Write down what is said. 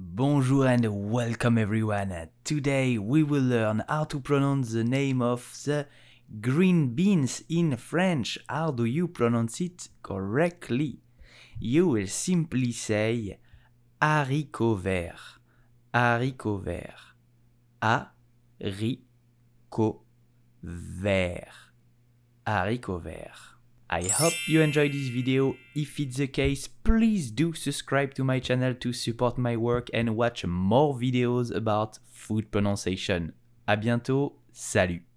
Bonjour and welcome everyone. Today we will learn how to pronounce the name of the green beans in French. How do you pronounce it correctly? You will simply say haricot vert. Haricot vert. Haricot vert. Haricot vert. I hope you enjoyed this video, if it's the case, please do subscribe to my channel to support my work and watch more videos about food pronunciation. A bientôt, salut